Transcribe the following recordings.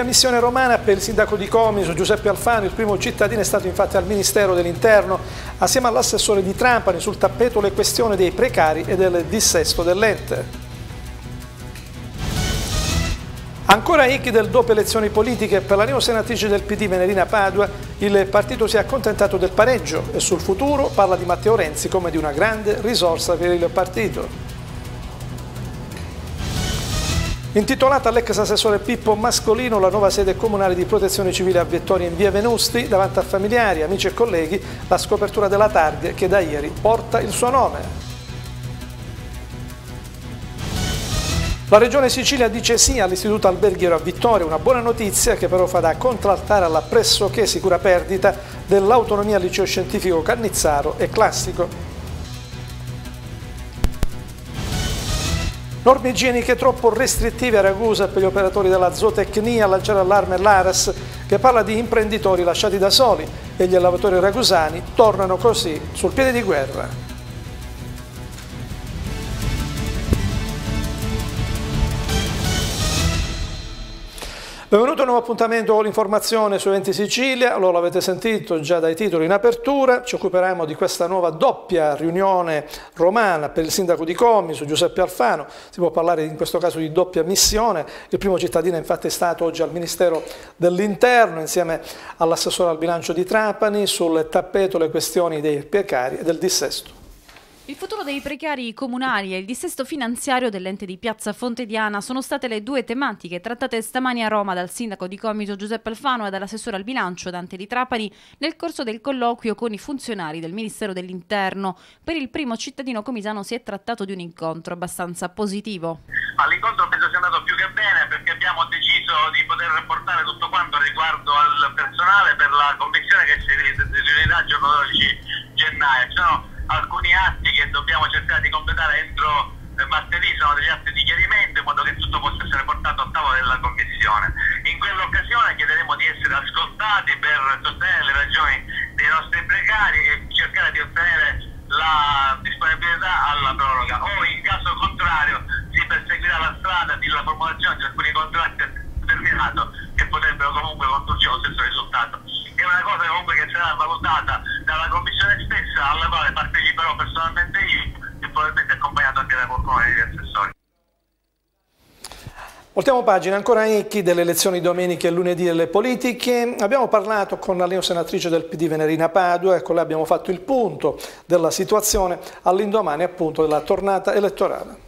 doppia missione romana per il sindaco di Comiso, Giuseppe Alfano, il primo cittadino è stato infatti al Ministero dell'Interno, assieme all'assessore di Trampani sul tappeto le questioni dei precari e del dissesto dell'ente. Ancora Icchi del dopo elezioni politiche, per la senatrice del PD Venerina Padua il partito si è accontentato del pareggio e sul futuro parla di Matteo Renzi come di una grande risorsa per il partito. Intitolata all'ex assessore Pippo Mascolino, la nuova sede comunale di protezione civile a Vettoria in via Venusti, davanti a familiari, amici e colleghi, la scopertura della targa che da ieri porta il suo nome. La Regione Sicilia dice sì all'Istituto Alberghiero a Vittoria, una buona notizia che però fa da contraltare alla pressoché sicura perdita dell'autonomia al liceo scientifico Cannizzaro e Classico. Norme igieniche troppo restrittive a Ragusa per gli operatori della zootecnia, lanciare allarme l'Aras che parla di imprenditori lasciati da soli e gli allevatori ragusani tornano così sul piede di guerra. Benvenuto a un nuovo appuntamento con l'informazione su Enti Sicilia, lo avete sentito già dai titoli in apertura, ci occuperemo di questa nuova doppia riunione romana per il sindaco di Comi su Giuseppe Alfano, si può parlare in questo caso di doppia missione, il primo cittadino infatti è stato oggi al Ministero dell'Interno insieme all'assessore al bilancio di Trapani sul tappeto le questioni dei precari e del dissesto. Il futuro dei precari comunali e il dissesto finanziario dell'ente di Piazza Fonte Diana sono state le due tematiche trattate stamani a Roma dal sindaco di Comito Giuseppe Alfano e dall'assessore al bilancio Dante Di Trapani nel corso del colloquio con i funzionari del Ministero dell'Interno. Per il primo cittadino comisano si è trattato di un incontro abbastanza positivo. All'incontro penso sia andato più che bene perché abbiamo deciso di poter rapportare tutto quanto riguardo al personale per la commissione che si riunirà il giorno 12 gennaio. Cioè, alcuni atti che dobbiamo cercare di completare entro eh, martedì, sono degli atti di chiarimento in modo che tutto possa essere portato a tavola della Commissione. In quell'occasione chiederemo di essere ascoltati per sostenere le ragioni dei nostri precari e cercare di ottenere la disponibilità alla proroga o in caso contrario si perseguirà la strada della formulazione di alcuni contratti a determinato che potrebbero comunque condurci allo stesso risultato. È una cosa comunque che sarà valutata dalla Commissione stessa alla personalmente io e probabilmente accompagnato anche da qualcuno degli assessori. Voltiamo pagina, ancora a Ecchi delle elezioni domeniche e lunedì delle politiche. Abbiamo parlato con la neosenatrice del PD Venerina Padua e con lei abbiamo fatto il punto della situazione all'indomani appunto della tornata elettorale.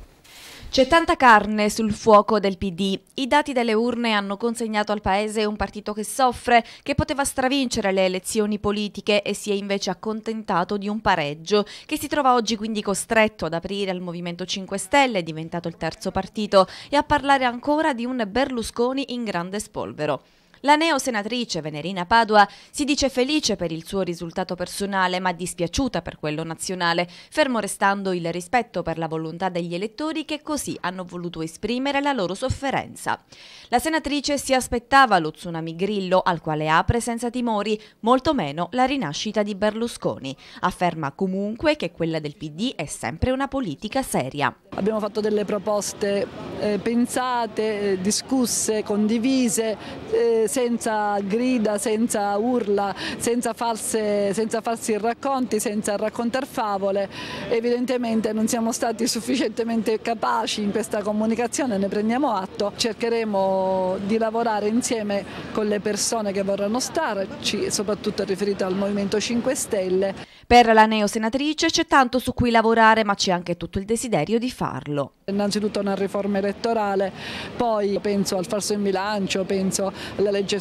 C'è tanta carne sul fuoco del PD. I dati delle urne hanno consegnato al Paese un partito che soffre, che poteva stravincere le elezioni politiche e si è invece accontentato di un pareggio, che si trova oggi quindi costretto ad aprire al Movimento 5 Stelle, diventato il terzo partito, e a parlare ancora di un Berlusconi in grande spolvero. La neosenatrice Venerina Padua si dice felice per il suo risultato personale ma dispiaciuta per quello nazionale, fermo restando il rispetto per la volontà degli elettori che così hanno voluto esprimere la loro sofferenza. La senatrice si aspettava lo tsunami grillo al quale apre senza timori, molto meno la rinascita di Berlusconi. Afferma comunque che quella del PD è sempre una politica seria. Abbiamo fatto delle proposte eh, pensate, eh, discusse, condivise, eh, senza grida, senza urla, senza, false, senza falsi racconti, senza raccontare favole. Evidentemente non siamo stati sufficientemente capaci in questa comunicazione, ne prendiamo atto. Cercheremo di lavorare insieme con le persone che vorranno starci, soprattutto riferito al Movimento 5 Stelle. Per la neosenatrice c'è tanto su cui lavorare, ma c'è anche tutto il desiderio di farlo. Innanzitutto una riforma elettorale, poi penso al falso in bilancio, penso alla legge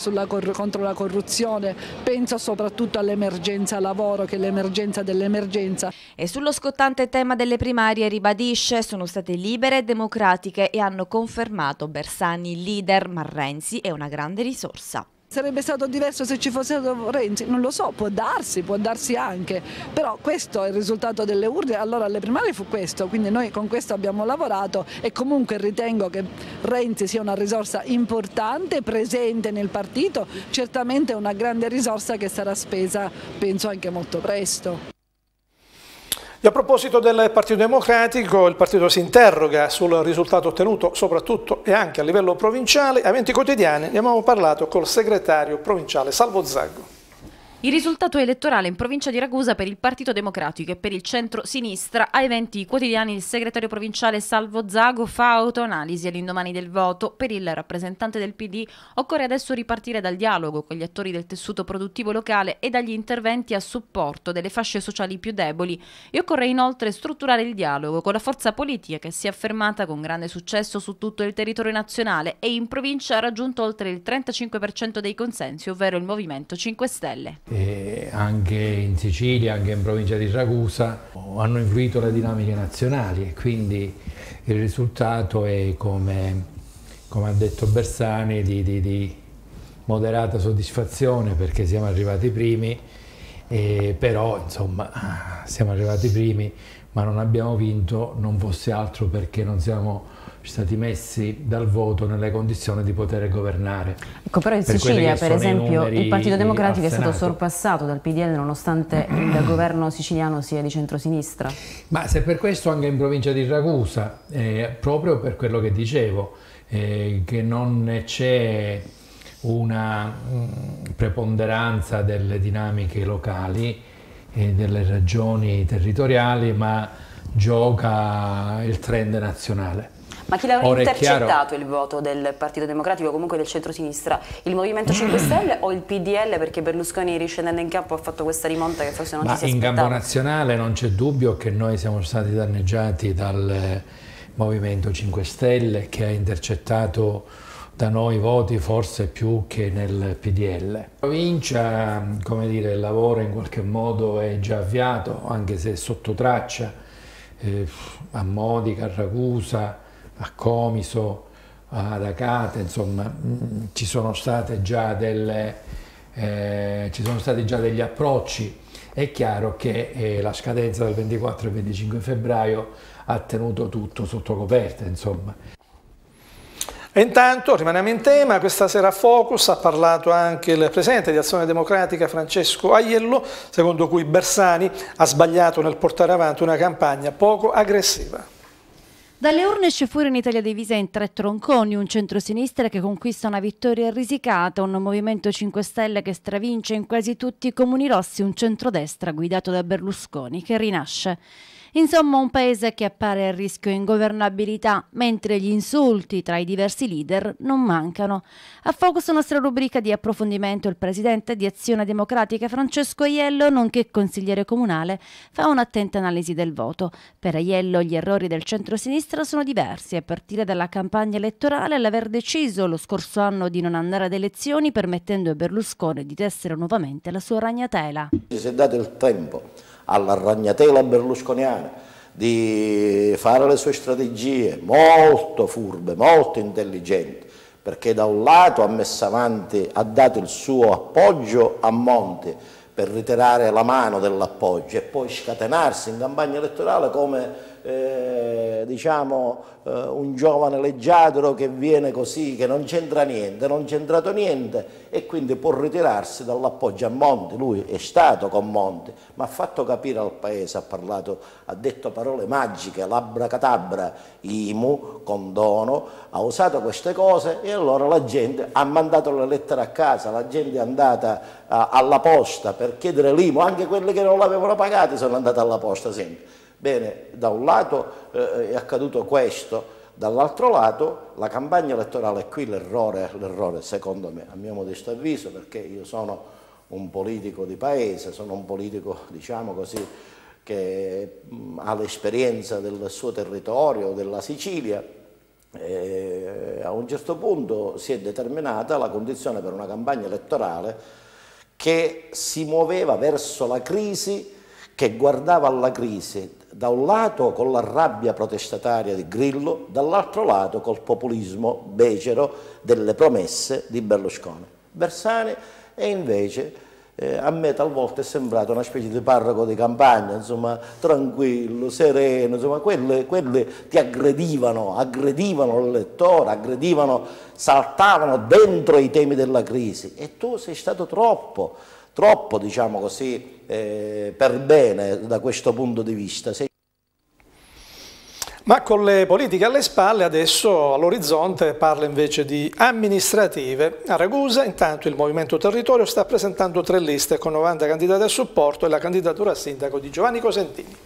contro la corruzione, penso soprattutto all'emergenza lavoro che è l'emergenza dell'emergenza. E sullo scottante tema delle primarie ribadisce sono state libere e democratiche e hanno confermato Bersani leader, ma Renzi è una grande risorsa. Sarebbe stato diverso se ci fosse stato Renzi? Non lo so, può darsi, può darsi anche, però questo è il risultato delle urne, allora alle primarie fu questo, quindi noi con questo abbiamo lavorato e comunque ritengo che Renzi sia una risorsa importante, presente nel partito, certamente una grande risorsa che sarà spesa penso anche molto presto. E a proposito del Partito Democratico, il partito si interroga sul risultato ottenuto soprattutto e anche a livello provinciale. A 20 quotidiani ne abbiamo parlato col segretario provinciale Salvo Zaggo. Il risultato elettorale in provincia di Ragusa per il Partito Democratico e per il centro-sinistra a eventi quotidiani il segretario provinciale Salvo Zago fa autoanalisi all'indomani del voto. Per il rappresentante del PD occorre adesso ripartire dal dialogo con gli attori del tessuto produttivo locale e dagli interventi a supporto delle fasce sociali più deboli e occorre inoltre strutturare il dialogo con la forza politica che si è affermata con grande successo su tutto il territorio nazionale e in provincia ha raggiunto oltre il 35% dei consensi, ovvero il Movimento 5 Stelle anche in Sicilia, anche in provincia di Ragusa, hanno influito le dinamiche nazionali e quindi il risultato è, come, come ha detto Bersani, di, di, di, moderata soddisfazione perché siamo arrivati primi, eh, però insomma siamo arrivati primi ma non abbiamo vinto, non fosse altro perché non siamo stati messi dal voto nelle condizioni di poter governare. Ecco, però in per Sicilia, per esempio, il Partito Democratico è stato sorpassato dal PDL nonostante il governo siciliano sia di centrosinistra. Ma se per questo anche in provincia di Ragusa, eh, proprio per quello che dicevo, eh, che non c'è una mm, preponderanza delle dinamiche locali e delle ragioni territoriali, ma gioca il trend nazionale ma chi l'aveva intercettato il voto del Partito Democratico, comunque del centro-sinistra? Il Movimento 5 mm. Stelle o il PDL? Perché Berlusconi riscendendo in campo ha fatto questa rimonta che forse non ma ci si aspettava. in campo nazionale non c'è dubbio che noi siamo stati danneggiati dal eh, Movimento 5 Stelle che ha intercettato da noi voti forse più che nel PDL. La provincia, come dire, il lavoro in qualche modo è già avviato, anche se sotto traccia, eh, a Modica, a Ragusa, a Comiso, ad Acate, insomma mm, ci, sono delle, eh, ci, sono stati già degli approcci. È chiaro che eh, la scadenza del 24 e 25 febbraio ha tenuto tutto sotto coperta, insomma. E intanto, rimaniamo in tema, questa sera a Focus ha parlato anche il presidente di Azione Democratica Francesco Aiello, secondo cui Bersani ha sbagliato nel portare avanti una campagna poco aggressiva. Dalle urne c'è fuori in Italia divisa in tre tronconi, un centro-sinistra che conquista una vittoria risicata, un Movimento 5 Stelle che stravince in quasi tutti i comuni rossi, un centrodestra guidato da Berlusconi che rinasce. Insomma un paese che appare a rischio ingovernabilità, mentre gli insulti tra i diversi leader non mancano. A focus nostra rubrica di approfondimento il presidente di Azione Democratica Francesco Aiello, nonché consigliere comunale, fa un'attenta analisi del voto. Per Aiello gli errori del centro-sinistra sono diversi, a partire dalla campagna elettorale l'aver deciso lo scorso anno di non andare ad elezioni permettendo a Berlusconi di tessere nuovamente la sua ragnatela. si è dato il tempo alla ragnatela berlusconiana di fare le sue strategie molto furbe, molto intelligenti, perché da un lato ha messo avanti, ha dato il suo appoggio a Monti per ritirare la mano dell'appoggio e poi scatenarsi in campagna elettorale come eh, diciamo, eh, un giovane leggiadro che viene così, che non c'entra niente, non c'entrato niente e quindi può ritirarsi dall'appoggio a Monti, lui è stato con Monti, ma ha fatto capire al paese, ha, parlato, ha detto parole magiche, labbra catabra, IMU, condono, ha usato queste cose e allora la gente ha mandato le lettere a casa, la gente è andata a, eh, alla posta per chiedere l'IMU, anche quelli che non l'avevano pagata sono andati alla posta sempre Bene, da un lato eh, eh, è accaduto questo, dall'altro lato la campagna elettorale è qui l'errore, l'errore secondo me, a mio modesto avviso, perché io sono un politico di paese, sono un politico, diciamo così, che mm, ha l'esperienza del suo territorio, della Sicilia, e eh, a un certo punto si è determinata la condizione per una campagna elettorale che si muoveva verso la crisi, che guardava alla crisi da un lato con la rabbia protestataria di Grillo, dall'altro lato col populismo becero delle promesse di Berlusconi. Bersani è invece, eh, a me talvolta è sembrato una specie di parroco di campagna, insomma, tranquillo, sereno, insomma, quelle, quelle ti aggredivano, aggredivano il lettore, aggredivano, saltavano dentro i temi della crisi e tu sei stato troppo troppo diciamo così, eh, per bene da questo punto di vista. Se... Ma con le politiche alle spalle adesso all'orizzonte parla invece di amministrative. A Ragusa intanto il Movimento Territorio sta presentando tre liste con 90 candidati a supporto e la candidatura a sindaco di Giovanni Cosentini.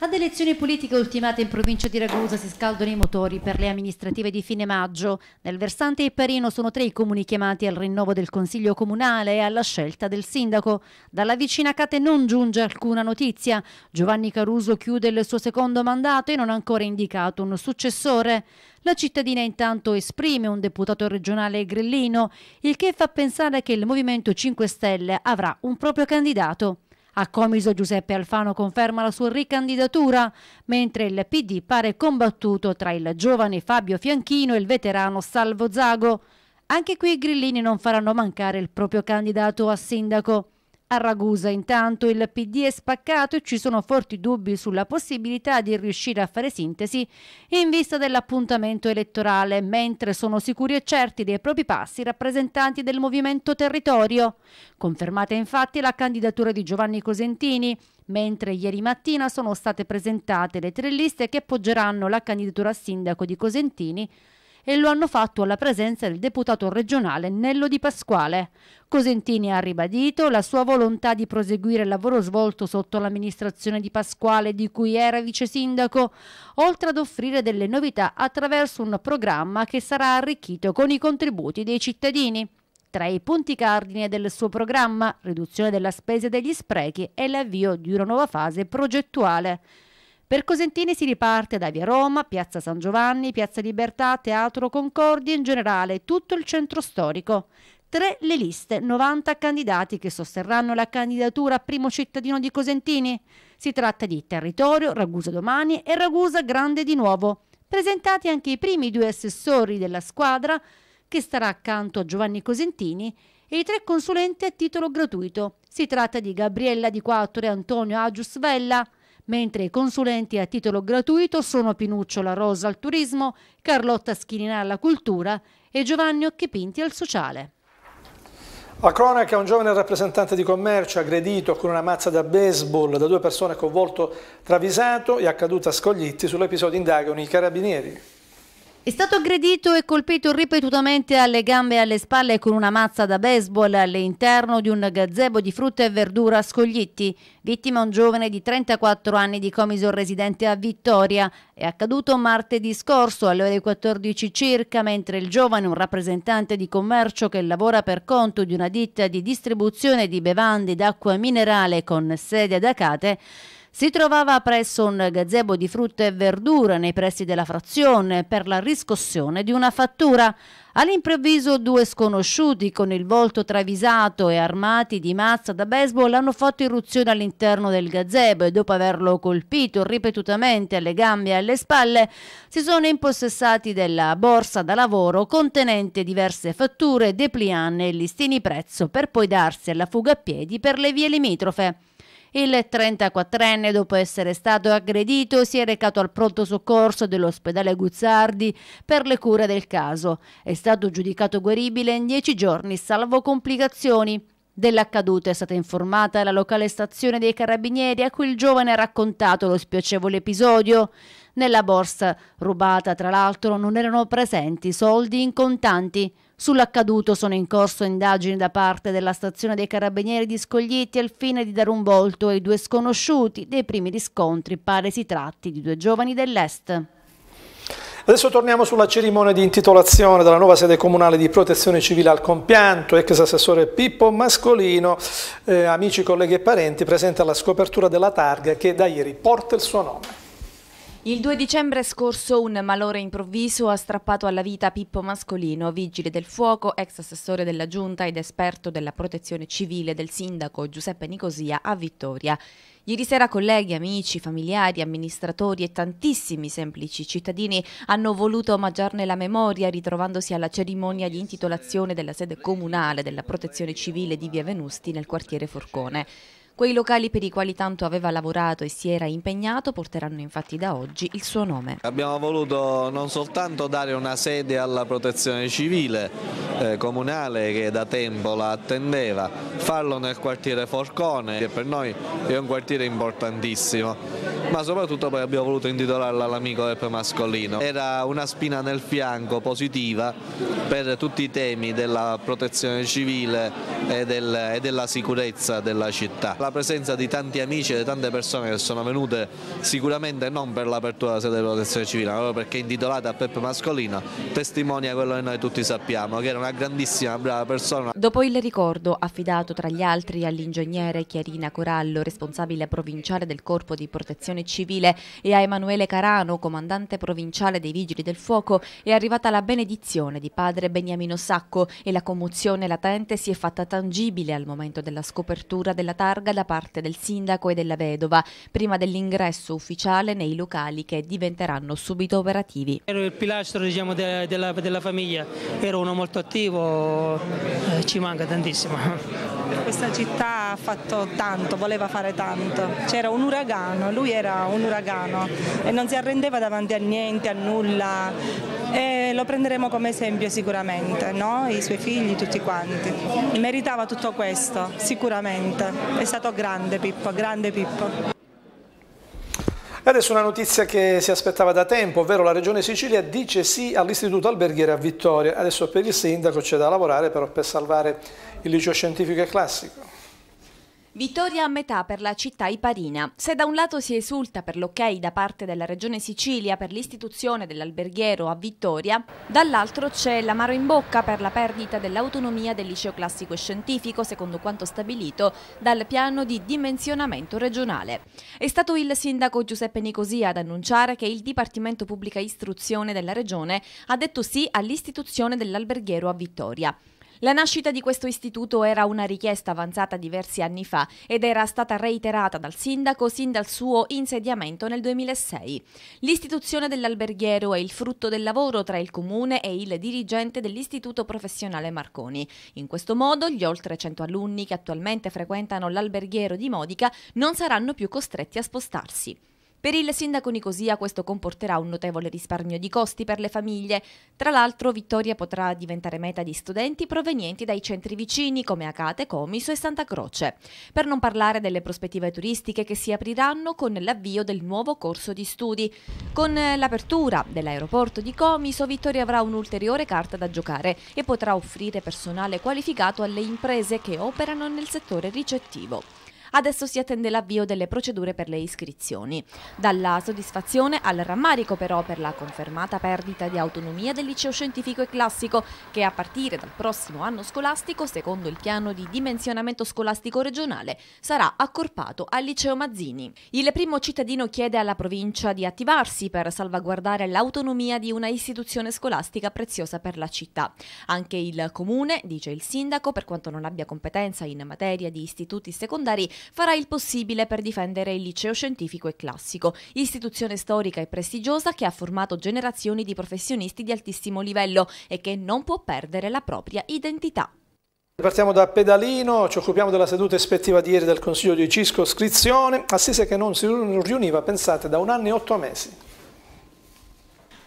Ad elezioni politiche ultimate in provincia di Ragusa si scaldano i motori per le amministrative di fine maggio. Nel versante Ipparino sono tre i comuni chiamati al rinnovo del Consiglio Comunale e alla scelta del sindaco. Dalla vicina Cate non giunge alcuna notizia. Giovanni Caruso chiude il suo secondo mandato e non ha ancora indicato un successore. La cittadina intanto esprime un deputato regionale grillino, il che fa pensare che il Movimento 5 Stelle avrà un proprio candidato. A Comiso Giuseppe Alfano conferma la sua ricandidatura, mentre il PD pare combattuto tra il giovane Fabio Fianchino e il veterano Salvo Zago. Anche qui i grillini non faranno mancare il proprio candidato a sindaco. A Ragusa intanto il PD è spaccato e ci sono forti dubbi sulla possibilità di riuscire a fare sintesi in vista dell'appuntamento elettorale, mentre sono sicuri e certi dei propri passi i rappresentanti del movimento territorio. Confermata infatti la candidatura di Giovanni Cosentini, mentre ieri mattina sono state presentate le tre liste che appoggeranno la candidatura a sindaco di Cosentini e lo hanno fatto alla presenza del deputato regionale Nello Di Pasquale. Cosentini ha ribadito la sua volontà di proseguire il lavoro svolto sotto l'amministrazione di Pasquale di cui era vice sindaco, oltre ad offrire delle novità attraverso un programma che sarà arricchito con i contributi dei cittadini. Tra i punti cardine del suo programma, riduzione della spesa e degli sprechi e l'avvio di una nuova fase progettuale. Per Cosentini si riparte da via Roma, piazza San Giovanni, piazza Libertà, teatro Concordi e in generale tutto il centro storico. Tre le liste, 90 candidati che sosterranno la candidatura a primo cittadino di Cosentini. Si tratta di Territorio, Ragusa Domani e Ragusa Grande di Nuovo. Presentati anche i primi due assessori della squadra, che starà accanto a Giovanni Cosentini, e i tre consulenti a titolo gratuito. Si tratta di Gabriella Di Quattro e Antonio Agius Vella mentre i consulenti a titolo gratuito sono Pinuccio La Rosa al turismo, Carlotta Schininà alla cultura e Giovanni Occhipinti al sociale. A cronaca un giovane rappresentante di commercio aggredito con una mazza da baseball da due persone con volto travisato e accaduta a Scoglitti sull'episodio indagano i carabinieri. È stato aggredito e colpito ripetutamente alle gambe e alle spalle con una mazza da baseball all'interno di un gazebo di frutta e verdura a Scoglitti. Vittima un giovane di 34 anni di Comiso residente a Vittoria. È accaduto martedì scorso alle ore 14 circa mentre il giovane, un rappresentante di commercio che lavora per conto di una ditta di distribuzione di bevande d'acqua minerale con sede ad Acate, si trovava presso un gazebo di frutta e verdura nei pressi della frazione per la riscossione di una fattura. All'improvviso due sconosciuti con il volto travisato e armati di mazza da baseball hanno fatto irruzione all'interno del gazebo e dopo averlo colpito ripetutamente alle gambe e alle spalle si sono impossessati della borsa da lavoro contenente diverse fatture, depliane e listini prezzo per poi darsi alla fuga a piedi per le vie limitrofe. Il 34enne, dopo essere stato aggredito, si è recato al pronto soccorso dell'ospedale Guzzardi per le cure del caso. È stato giudicato guaribile in dieci giorni, salvo complicazioni. Dell'accaduto è stata informata la locale stazione dei carabinieri a cui il giovane ha raccontato lo spiacevole episodio. Nella borsa rubata, tra l'altro, non erano presenti soldi in contanti. Sull'accaduto sono in corso indagini da parte della stazione dei carabinieri di Scoglietti al fine di dare un volto ai due sconosciuti. Dei primi riscontri pare si tratti di due giovani dell'Est. Adesso torniamo sulla cerimonia di intitolazione della nuova sede comunale di protezione civile al compianto, ex assessore Pippo Mascolino, eh, amici, colleghi e parenti, presente alla scopertura della targa che da ieri porta il suo nome. Il 2 dicembre scorso un malore improvviso ha strappato alla vita Pippo Mascolino, vigile del fuoco, ex assessore della giunta ed esperto della protezione civile del sindaco Giuseppe Nicosia a Vittoria. Ieri sera colleghi, amici, familiari, amministratori e tantissimi semplici cittadini hanno voluto omaggiarne la memoria ritrovandosi alla cerimonia di intitolazione della sede comunale della protezione civile di Via Venusti nel quartiere Forcone. Quei locali per i quali tanto aveva lavorato e si era impegnato porteranno infatti da oggi il suo nome. Abbiamo voluto non soltanto dare una sede alla protezione civile eh, comunale che da tempo la attendeva, farlo nel quartiere Forcone che per noi è un quartiere importantissimo, ma soprattutto poi abbiamo voluto intitolarla all'amico del mascolino. Era una spina nel fianco positiva per tutti i temi della protezione civile e, del, e della sicurezza della città. La la presenza di tanti amici e di tante persone che sono venute sicuramente non per l'apertura della sede della protezione civile, ma proprio perché intitolata a Peppe Mascolino, testimonia quello che noi tutti sappiamo, che era una grandissima brava persona. Dopo il ricordo affidato tra gli altri all'ingegnere Chiarina Corallo, responsabile provinciale del Corpo di Protezione Civile, e a Emanuele Carano, comandante provinciale dei Vigili del Fuoco, è arrivata la benedizione di padre Beniamino Sacco e la commozione latente si è fatta tangibile al momento della scopertura della targa da parte del sindaco e della vedova, prima dell'ingresso ufficiale nei locali che diventeranno subito operativi. Ero il pilastro diciamo, de della, della, famiglia, ero uno molto attivo, eh, ci manca tantissimo. Questa città ha fatto tanto, voleva fare tanto, c'era un uragano, lui era un uragano e non si arrendeva davanti a niente, a nulla e lo prenderemo come esempio sicuramente, no? i suoi figli, tutti quanti. Meritava tutto questo, sicuramente, è stato stato grande Pippo, grande Pippo. Adesso una notizia che si aspettava da tempo, ovvero la Regione Sicilia dice sì all'Istituto Alberghiere a Vittoria. Adesso per il Sindaco c'è da lavorare però per salvare il liceo scientifico e classico. Vittoria a metà per la città iparina. Se da un lato si esulta per l'ok da parte della Regione Sicilia per l'istituzione dell'alberghiero a Vittoria, dall'altro c'è l'amaro in bocca per la perdita dell'autonomia del liceo classico e scientifico, secondo quanto stabilito dal piano di dimensionamento regionale. È stato il sindaco Giuseppe Nicosia ad annunciare che il Dipartimento Pubblica Istruzione della Regione ha detto sì all'istituzione dell'alberghiero a Vittoria. La nascita di questo istituto era una richiesta avanzata diversi anni fa ed era stata reiterata dal sindaco sin dal suo insediamento nel 2006. L'istituzione dell'alberghiero è il frutto del lavoro tra il comune e il dirigente dell'istituto professionale Marconi. In questo modo gli oltre 100 alunni che attualmente frequentano l'alberghiero di Modica non saranno più costretti a spostarsi. Per il sindaco Nicosia questo comporterà un notevole risparmio di costi per le famiglie. Tra l'altro Vittoria potrà diventare meta di studenti provenienti dai centri vicini come Acate, Comiso e Santa Croce. Per non parlare delle prospettive turistiche che si apriranno con l'avvio del nuovo corso di studi. Con l'apertura dell'aeroporto di Comiso Vittoria avrà un'ulteriore carta da giocare e potrà offrire personale qualificato alle imprese che operano nel settore ricettivo. Adesso si attende l'avvio delle procedure per le iscrizioni. Dalla soddisfazione al rammarico però per la confermata perdita di autonomia del liceo scientifico e classico che a partire dal prossimo anno scolastico, secondo il piano di dimensionamento scolastico regionale, sarà accorpato al liceo Mazzini. Il primo cittadino chiede alla provincia di attivarsi per salvaguardare l'autonomia di una istituzione scolastica preziosa per la città. Anche il comune, dice il sindaco, per quanto non abbia competenza in materia di istituti secondari, farà il possibile per difendere il liceo scientifico e classico, istituzione storica e prestigiosa che ha formato generazioni di professionisti di altissimo livello e che non può perdere la propria identità. Partiamo da Pedalino, ci occupiamo della seduta ispettiva di ieri del Consiglio di Cisco Scrizione, assise che non si riuniva, pensate, da un anno e otto mesi.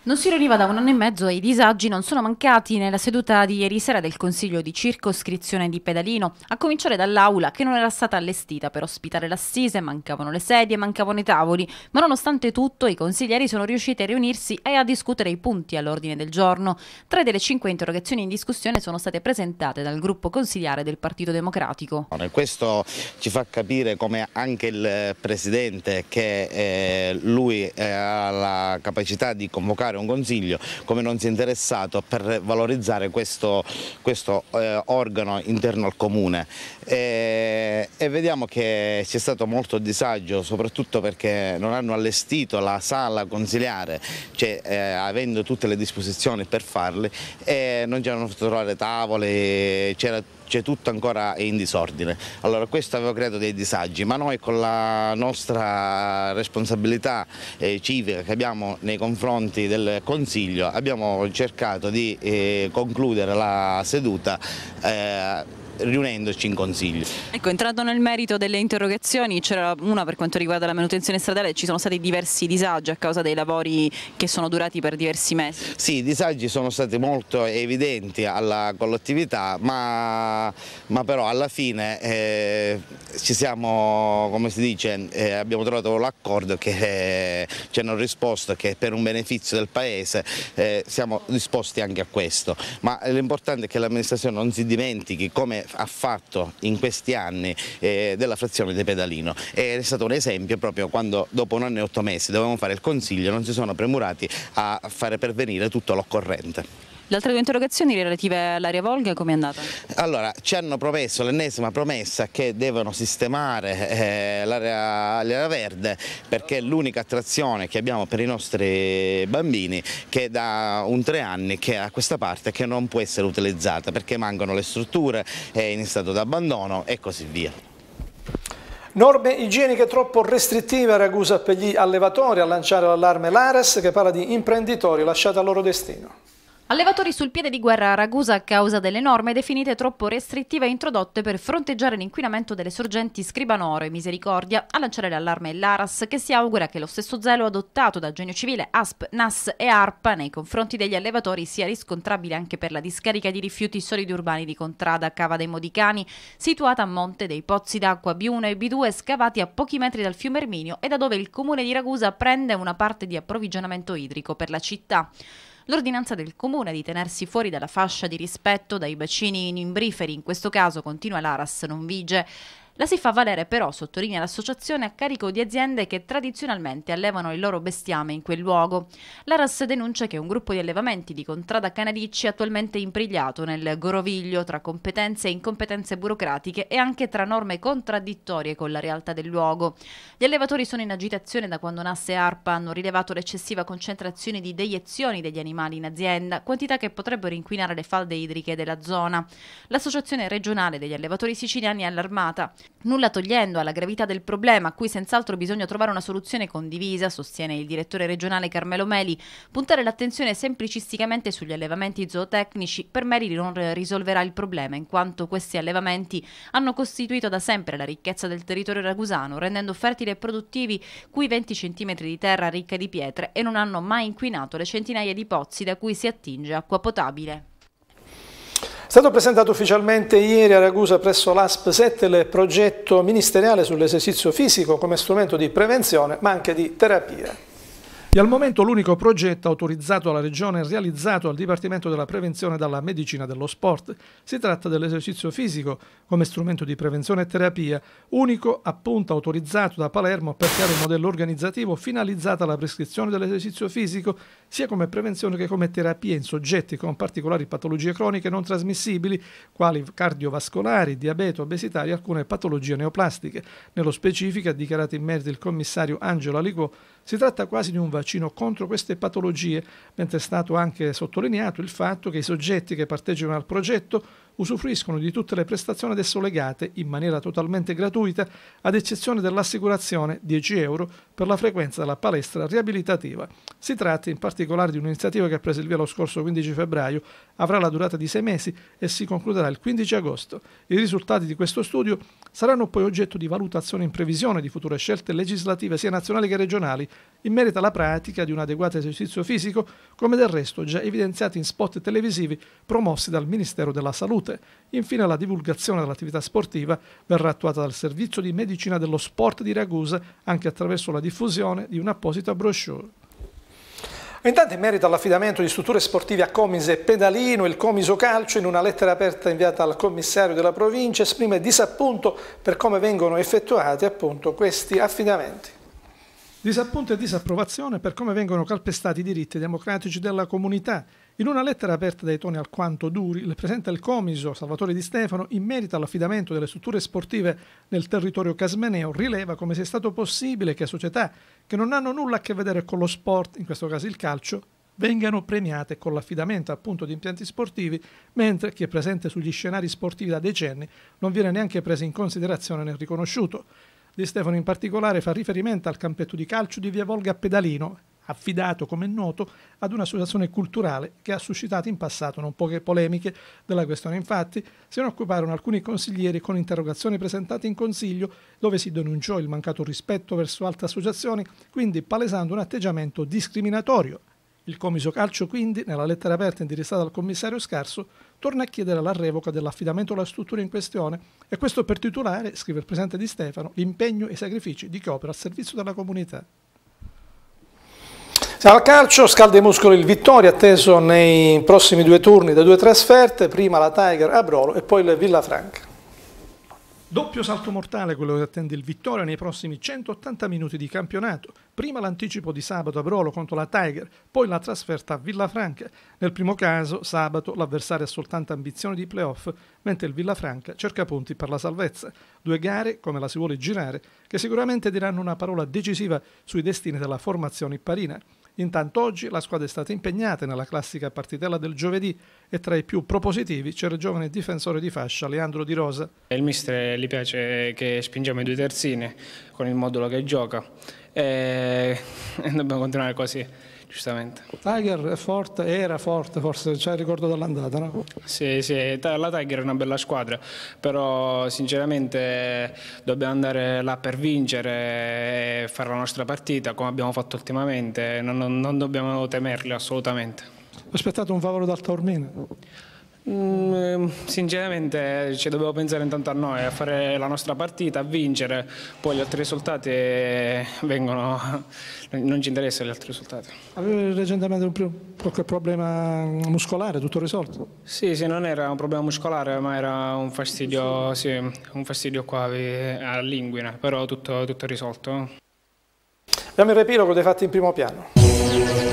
Non si riuniva da un anno e mezzo e i disagi non sono mancati nella seduta di ieri sera del Consiglio di circoscrizione di Pedalino, a cominciare dall'aula che non era stata allestita per ospitare l'assise, mancavano le sedie, mancavano i tavoli, ma nonostante tutto i consiglieri sono riusciti a riunirsi e a discutere i punti all'ordine del giorno. Tre delle cinque interrogazioni in discussione sono state presentate dal gruppo consigliare del Partito Democratico. Questo ci fa capire come anche il Presidente che eh, lui eh, ha la capacità di convocare particolare un consiglio come non si è interessato per valorizzare questo, questo eh, organo interno al comune e, eh, e vediamo che c'è stato molto disagio soprattutto perché non hanno allestito la sala consiliare cioè, eh, avendo tutte le disposizioni per farle e non c'erano trovare tavole c'era cioè tutto ancora è in disordine. Allora questo aveva creato dei disagi, ma noi con la nostra responsabilità eh, civica che abbiamo nei confronti del Consiglio abbiamo cercato di eh, concludere la seduta eh, riunendoci in consiglio. Ecco, entrando nel merito delle interrogazioni, c'era una per quanto riguarda la manutenzione stradale, ci sono stati diversi disagi a causa dei lavori che sono durati per diversi mesi. Sì, i disagi sono stati molto evidenti alla collettività, ma, ma però alla fine eh, ci siamo, come si dice, eh, abbiamo trovato l'accordo che eh, ci hanno risposto che per un beneficio del Paese eh, siamo disposti anche a questo, ma l'importante è che l'amministrazione non si dimentichi come ha fatto in questi anni eh, della frazione di Pedalino è stato un esempio proprio quando dopo un anno e otto mesi dovevamo fare il consiglio non si sono premurati a fare pervenire tutto l'occorrente. Le altre due interrogazioni relative all'area Volga come è andata? Allora, ci hanno promesso l'ennesima promessa che devono sistemare eh, l'area verde perché è l'unica attrazione che abbiamo per i nostri bambini che da un tre anni che a questa parte che non può essere utilizzata perché mancano le strutture, è in stato d'abbandono e così via. Norme igieniche troppo restrittive a Ragusa per gli allevatori a lanciare l'allarme Lares che parla di imprenditori lasciati al loro destino. Allevatori sul piede di guerra a Ragusa a causa delle norme definite troppo restrittive e introdotte per fronteggiare l'inquinamento delle sorgenti Scribanoro e Misericordia, a lanciare l'allarme l'Aras che si augura che lo stesso zelo adottato da Genio Civile, ASP, NAS e ARPA nei confronti degli allevatori sia riscontrabile anche per la discarica di rifiuti solidi urbani di Contrada Cava dei Modicani, situata a monte dei pozzi d'acqua B1 e B2 scavati a pochi metri dal fiume Erminio e da dove il comune di Ragusa prende una parte di approvvigionamento idrico per la città. L'ordinanza del comune di tenersi fuori dalla fascia di rispetto dai bacini imbriferi, in questo caso continua l'Aras, non vige. La si fa valere però, sottolinea l'associazione, a carico di aziende che tradizionalmente allevano il loro bestiame in quel luogo. L'Aras denuncia che un gruppo di allevamenti di Contrada Canaricci è attualmente imprigliato nel groviglio tra competenze e incompetenze burocratiche e anche tra norme contraddittorie con la realtà del luogo. Gli allevatori sono in agitazione da quando Nasse e ARPA hanno rilevato l'eccessiva concentrazione di deiezioni degli animali in azienda, quantità che potrebbero inquinare le falde idriche della zona. L'associazione regionale degli allevatori siciliani è allarmata. Nulla togliendo alla gravità del problema, a cui senz'altro bisogna trovare una soluzione condivisa, sostiene il direttore regionale Carmelo Meli, puntare l'attenzione semplicisticamente sugli allevamenti zootecnici per Meli non risolverà il problema, in quanto questi allevamenti hanno costituito da sempre la ricchezza del territorio ragusano, rendendo fertili e produttivi quei 20 cm di terra ricca di pietre e non hanno mai inquinato le centinaia di pozzi da cui si attinge acqua potabile. È stato presentato ufficialmente ieri a Ragusa presso l'ASP 7 il progetto ministeriale sull'esercizio fisico come strumento di prevenzione ma anche di terapia. E al momento l'unico progetto autorizzato alla Regione e realizzato al Dipartimento della Prevenzione dalla Medicina dello Sport. Si tratta dell'esercizio fisico come strumento di prevenzione e terapia, unico appunto autorizzato da Palermo per creare un modello organizzativo finalizzato alla prescrizione dell'esercizio fisico sia come prevenzione che come terapia in soggetti con particolari patologie croniche non trasmissibili, quali cardiovascolari, diabete, obesità e alcune patologie neoplastiche. Nello specifico, ha dichiarato in merito il commissario Angelo Aliquò, si tratta quasi di un vaccino vaccino contro queste patologie, mentre è stato anche sottolineato il fatto che i soggetti che partecipano al progetto usufruiscono di tutte le prestazioni ad esso legate in maniera totalmente gratuita, ad eccezione dell'assicurazione 10 euro per la frequenza della palestra riabilitativa. Si tratta in particolare di un'iniziativa che ha preso il via lo scorso 15 febbraio, avrà la durata di sei mesi e si concluderà il 15 agosto. I risultati di questo studio saranno poi oggetto di valutazione in previsione di future scelte legislative sia nazionali che regionali in merito alla pratica di un adeguato esercizio fisico, come del resto già evidenziato in spot televisivi promossi dal Ministero della Salute salute. Infine la divulgazione dell'attività sportiva verrà attuata dal Servizio di Medicina dello Sport di Ragusa anche attraverso la diffusione di un'apposita brochure. Intanto in merito all'affidamento di strutture sportive a Comise e Pedalino, il Comiso Calcio in una lettera aperta inviata al commissario della provincia esprime disappunto per come vengono effettuati appunto, questi affidamenti. Disappunto e disapprovazione per come vengono calpestati i diritti democratici della comunità in una lettera aperta dai toni alquanto duri, le presenta il comiso Salvatore Di Stefano in merito all'affidamento delle strutture sportive nel territorio casmeneo, rileva come sia stato possibile che società che non hanno nulla a che vedere con lo sport, in questo caso il calcio, vengano premiate con l'affidamento appunto di impianti sportivi, mentre chi è presente sugli scenari sportivi da decenni non viene neanche preso in considerazione né riconosciuto. Di Stefano in particolare fa riferimento al campetto di calcio di Via Volga a Pedalino, affidato, come è noto, ad un'associazione culturale che ha suscitato in passato non poche polemiche della questione. Infatti, se ne occuparono alcuni consiglieri con interrogazioni presentate in Consiglio dove si denunciò il mancato rispetto verso altre associazioni, quindi palesando un atteggiamento discriminatorio il Comiso Calcio quindi, nella lettera aperta indirizzata al commissario Scarso, torna a chiedere la revoca dell'affidamento alla struttura in questione e questo per titolare, scrive il presidente Di Stefano, l'impegno e i sacrifici di chi opera al servizio della comunità. Al calcio scalda i muscoli il Vittoria, atteso nei prossimi due turni da due trasferte, prima la Tiger a Brolo e poi il Villafranca. Doppio salto mortale quello che attende il Vittoria nei prossimi 180 minuti di campionato. Prima l'anticipo di sabato a Brolo contro la Tiger, poi la trasferta a Villafranca. Nel primo caso, sabato, l'avversario ha soltanto ambizioni di playoff, mentre il Villafranca cerca punti per la salvezza. Due gare, come la si vuole girare, che sicuramente diranno una parola decisiva sui destini della formazione ipparina. Intanto oggi la squadra è stata impegnata nella classica partitella del giovedì e tra i più propositivi c'era il giovane difensore di fascia Leandro Di Rosa. Il mister gli piace che spingiamo i due terzini con il modulo che gioca e eh, dobbiamo continuare così giustamente. Tiger è forte, era forte forse, c'è il ricordo dell'andata, no? Sì, sì, la Tiger è una bella squadra, però sinceramente dobbiamo andare là per vincere e fare la nostra partita come abbiamo fatto ultimamente, non, non, non dobbiamo temerli assolutamente. Aspettate un favore dal Taormina? Mm, ehm, sinceramente ci dobbiamo pensare intanto a noi, a fare la nostra partita, a vincere, poi gli altri risultati eh, vengono, non ci interessano gli altri risultati. Avevi recentemente un, qualche problema muscolare, tutto risolto? Sì, sì, non era un problema muscolare ma era un fastidio, sì, un fastidio qua eh, a all'inguine, però tutto, tutto risolto. Abbiamo il riepilogo dei fatti in primo piano.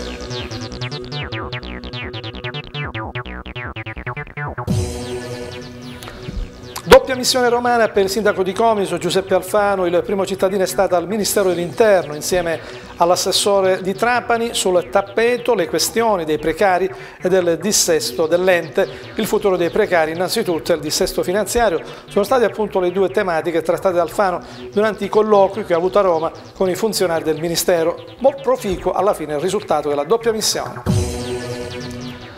Doppia missione romana per il sindaco di Comiso, Giuseppe Alfano, il primo cittadino è stato al Ministero dell'Interno insieme all'assessore di Trapani sul tappeto le questioni dei precari e del dissesto dell'ente, il futuro dei precari innanzitutto e il dissesto finanziario. Sono state appunto le due tematiche trattate da Alfano durante i colloqui che ha avuto a Roma con i funzionari del Ministero. Molto proficuo alla fine il risultato della doppia missione.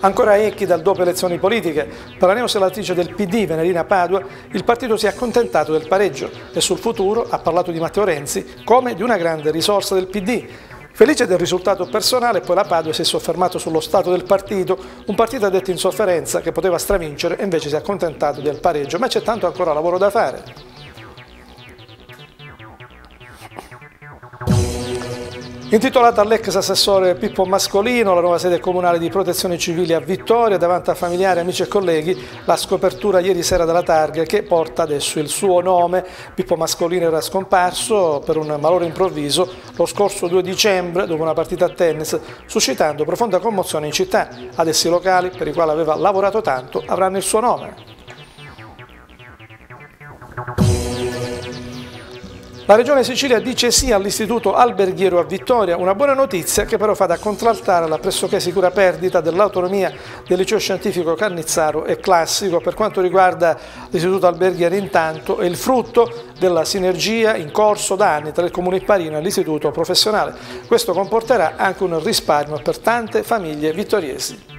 Ancora Ecchi dal dopo elezioni politiche, per la neosenatrice del PD Venerina Padua, il partito si è accontentato del pareggio e sul futuro ha parlato di Matteo Renzi come di una grande risorsa del PD. Felice del risultato personale, poi la Padua si è soffermato sullo stato del partito, un partito detto in sofferenza che poteva stravincere e invece si è accontentato del pareggio, ma c'è tanto ancora lavoro da fare. Intitolata all'ex assessore Pippo Mascolino, la nuova sede comunale di protezione civile a Vittoria, davanti a familiari, amici e colleghi, la scopertura ieri sera della targa che porta adesso il suo nome. Pippo Mascolino era scomparso per un malore improvviso lo scorso 2 dicembre dopo una partita a tennis, suscitando profonda commozione in città. Adesso i locali, per i quali aveva lavorato tanto, avranno il suo nome. La Regione Sicilia dice sì all'Istituto Alberghiero a Vittoria, una buona notizia che però fa da contraltare la pressoché sicura perdita dell'autonomia del liceo scientifico Cannizzaro e Classico. Per quanto riguarda l'Istituto Alberghiero intanto è il frutto della sinergia in corso da anni tra il Comune di Parino e l'Istituto Professionale. Questo comporterà anche un risparmio per tante famiglie vittoriesi.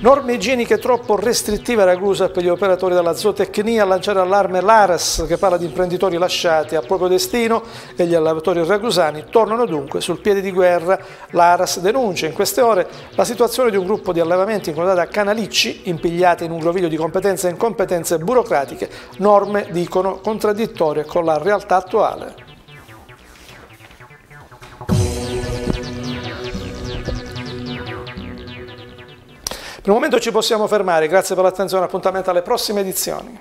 Norme igieniche troppo restrittive a Ragusa per gli operatori della zootecnia lanciare allarme l'Aras che parla di imprenditori lasciati a proprio destino e gli allevatori ragusani tornano dunque sul piede di guerra. L'Aras denuncia in queste ore la situazione di un gruppo di allevamenti incontrato a Canalicci impigliati in un groviglio di competenze e incompetenze burocratiche, norme dicono contraddittorie con la realtà attuale. Per il momento ci possiamo fermare, grazie per l'attenzione, appuntamento alle prossime edizioni.